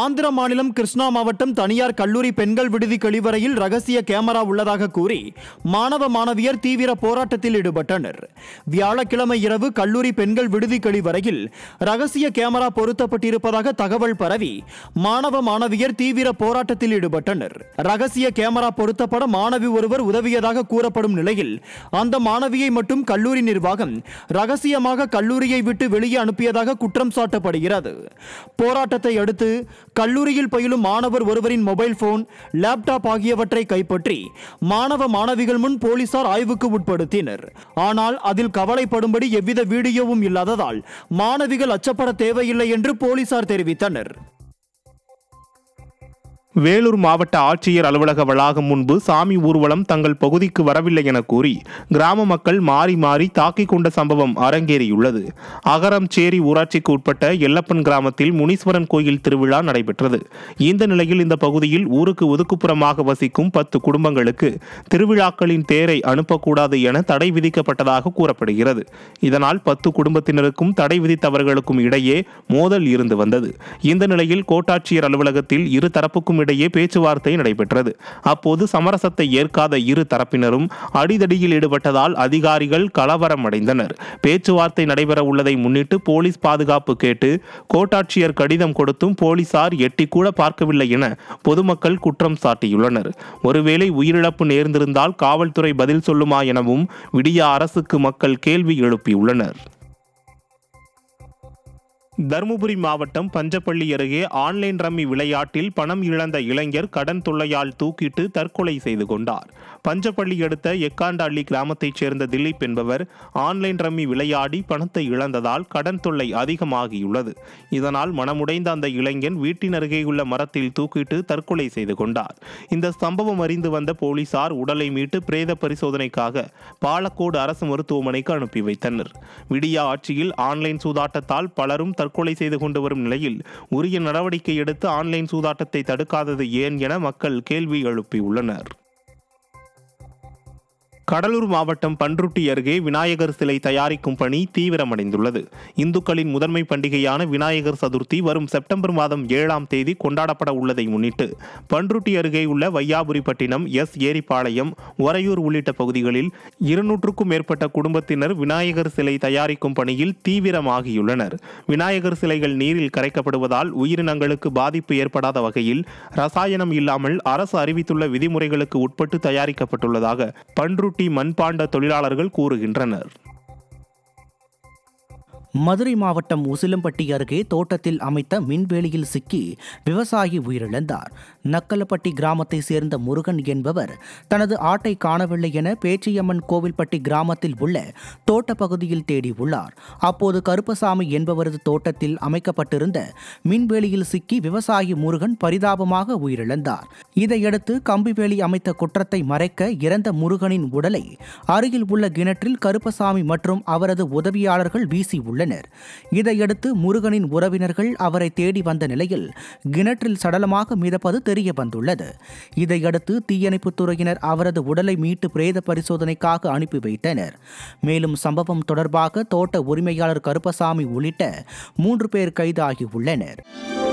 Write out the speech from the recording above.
ஆந்திர மாநிலம் கிருஷ்ணா மாவட்டம் தனியார் கல்லூரி பெண்கள் விடுதி கழிவறையில் ரகசிய கேமரா உள்ளதாக கூறி மாணவ மாணவியர் தீவிர போராட்டத்தில் ஈடுபட்டனர் வியாழக்கிழமை இரவு கல்லூரி பெண்கள் விடுதி கழிவறையில் ரகசிய கேமரா பொருத்தப்பட்டிருப்பதாக தகவல் பரவி மாணவ மாணவியர் தீவிர போராட்டத்தில் ஈடுபட்டனர் ரகசிய கேமரா பொருத்தப்பட மாணவி ஒருவர் உதவியதாக கூறப்படும் நிலையில் அந்த மாணவியை மட்டும் கல்லூரி நிர்வாகம் ரகசியமாக கல்லூரியை விட்டு வெளியே அனுப்பியதாக குற்றம் சாட்டப்படுகிறது போராட்டத்தை அடுத்து கல்லூரியில் பயிலும் மாணவர் ஒருவரின் மொபைல் போன் லேப்டாப் ஆகியவற்றை கைப்பற்றி மாணவ மாணவிகள் முன் போலீசார் ஆய்வுக்கு உட்படுத்தினர் ஆனால் அதில் கவலைப்படும்படி எவ்வித வீடியோவும் இல்லாததால் மாணவிகள் அச்சப்பட தேவையில்லை என்று போலீசார் தெரிவித்தனர் வேலூர் மாவட்ட ஆட்சியர் அலுவலக வளாகம் முன்பு சாமி ஊர்வலம் தங்கள் பகுதிக்கு வரவில்லை என கூறி கிராம மக்கள் மாறி மாறி தாக்கிக் கொண்ட சம்பவம் அரங்கேறியுள்ளது சேரி ஊராட்சிக்கு உட்பட்ட எல்லப்பன் கிராமத்தில் முனீஸ்வரன் கோயில் திருவிழா நடைபெற்றது இந்த நிலையில் இந்த பகுதியில் ஊருக்கு ஒதுக்குப்புறமாக வசிக்கும் பத்து குடும்பங்களுக்கு திருவிழாக்களின் தேரை அனுப்பக்கூடாது என தடை விதிக்கப்பட்டதாக கூறப்படுகிறது இதனால் பத்து குடும்பத்தினருக்கும் தடை விதித்தவர்களுக்கும் இடையே மோதல் இருந்து வந்தது இந்த நிலையில் கோட்டாட்சியர் அலுவலகத்தில் இரு தரப்புக்கும் இருவரிடையே பேச்சுவார்த்தை நடைபெற்றது அப்போது சமரசத்தை ஏற்காத இரு தரப்பினரும் அடிதடியில் ஈடுபட்டதால் அதிகாரிகள் கலவரம் அடைந்தனர் பேச்சுவார்த்தை நடைபெற உள்ளதை முன்னிட்டு போலீஸ் பாதுகாப்பு கேட்டு கோட்டாட்சியர் கடிதம் கொடுத்தும் போலீசார் எட்டி கூட பார்க்கவில்லை என பொதுமக்கள் குற்றம் சாட்டியுள்ளனர் ஒருவேளை உயிரிழப்பு நேர்ந்திருந்தால் காவல்துறை பதில் சொல்லுமா எனவும் விடிய அரசுக்கு மக்கள் கேள்வி எழுப்பியுள்ளனர் தருமபுரி மாவட்டம் பஞ்சப்பள்ளி அருகே ஆன்லைன் ரம்மி விளையாட்டில் பணம் இழந்த இளைஞர் கடன் தொல்லையால் தூக்கிட்டு தற்கொலை செய்து கொண்டார் பஞ்சப்பள்ளி அடுத்த எக்காண்டாள்ளி கிராமத்தைச் சேர்ந்த திலீப் என்பவர் ஆன்லைன் ரம்மி விளையாடி பணத்தை இழந்ததால் கடன் தொல்லை அதிகமாகியுள்ளது இதனால் மனமுடைந்த அந்த இளைஞன் வீட்டின் அருகேயுள்ள மரத்தில் தூக்கிட்டு தற்கொலை செய்து கொண்டார் இந்த சம்பவம் அறிந்து வந்த போலீசார் உடலை மீட்டு பிரேத பரிசோதனைக்காக பாலக்கோடு அரசு மருத்துவமனைக்கு அனுப்பி வைத்தனர் விடியா ஆட்சியில் ஆன்லைன் சூதாட்டத்தால் பலரும் தற்கொலை தற்கொலை செய்து கொண்டு வரும் நிலையில் உரிய நடவடிக்கை எடுத்து ஆன்லைன் சூதாட்டத்தை தடுக்காதது ஏன் என மக்கள் கேள்வி எழுப்பியுள்ளனர் கடலூர் மாவட்டம் பன்ருட்டி அருகே விநாயகர் சிலை தயாரிக்கும் பணி தீவிரமடைந்துள்ளது இந்துக்களின் முதன்மை பண்டிகையான விநாயகர் சதுர்த்தி வரும் செப்டம்பர் மாதம் ஏழாம் தேதி கொண்டாடப்பட உள்ளதை முன்னிட்டு பன்ருட்டி அருகே உள்ள வையாபுரிப்பட்டினம் எஸ் ஏரிப்பாளையம் உறையூர் உள்ளிட்ட பகுதிகளில் இருநூற்றுக்கும் மேற்பட்ட குடும்பத்தினர் விநாயகர் சிலை தயாரிக்கும் பணியில் தீவிரமாகியுள்ளனர் விநாயகர் சிலைகள் நீரில் கரைக்கப்படுவதால் உயிரினங்களுக்கு பாதிப்பு ஏற்படாத வகையில் ரசாயனம் இல்லாமல் அரசு அறிவித்துள்ள விதிமுறைகளுக்கு உட்பட்டு தயாரிக்கப்பட்டுள்ளதாக பன்ருட்டி குட்டி மண்பாண்ட தொழிலாளர்கள் கூறுகின்றனர் மதுரை மாவட்டம் உசிலம்பட்டி அருகே தோட்டத்தில் அமைத்த மின்வேலியில் சிக்கி விவசாயி உயிரிழந்தார் நக்கலப்பட்டி கிராமத்தை சேர்ந்த முருகன் என்பவர் தனது ஆட்டை காணவில்லை என பேச்சியம்மன் கோவில்பட்டி கிராமத்தில் உள்ள தோட்டப்பகுதியில் தேடி உள்ளார் அப்போது கருப்பசாமி என்பவரது தோட்டத்தில் அமைக்கப்பட்டிருந்த மின்வேலியில் சிக்கி விவசாயி முருகன் பரிதாபமாக உயிரிழந்தார் இதையடுத்து கம்பிவேலி அமைத்த குற்றத்தை மறைக்க இறந்த முருகனின் உடலை அருகில் உள்ள கிணற்றில் கருப்பசாமி மற்றும் அவரது உதவியாளர்கள் வீசி உள்ளனர் இதையடுத்து முருகனின் உறவினர்கள் அவரை தேடி வந்த நிலையில் கிணற்றில் சடலமாக மிதப்பது தெரிய வந்துள்ளது இதையடுத்து தீயணைப்புத் துறையினர் அவரது உடலை மீட்டு பிரேத பரிசோதனைக்காக அனுப்பி வைத்தனர் மேலும் சம்பவம் தொடர்பாக தோட்ட உரிமையாளர் கருப்பசாமி உள்ளிட்ட மூன்று பேர் கைதாகியுள்ளனர்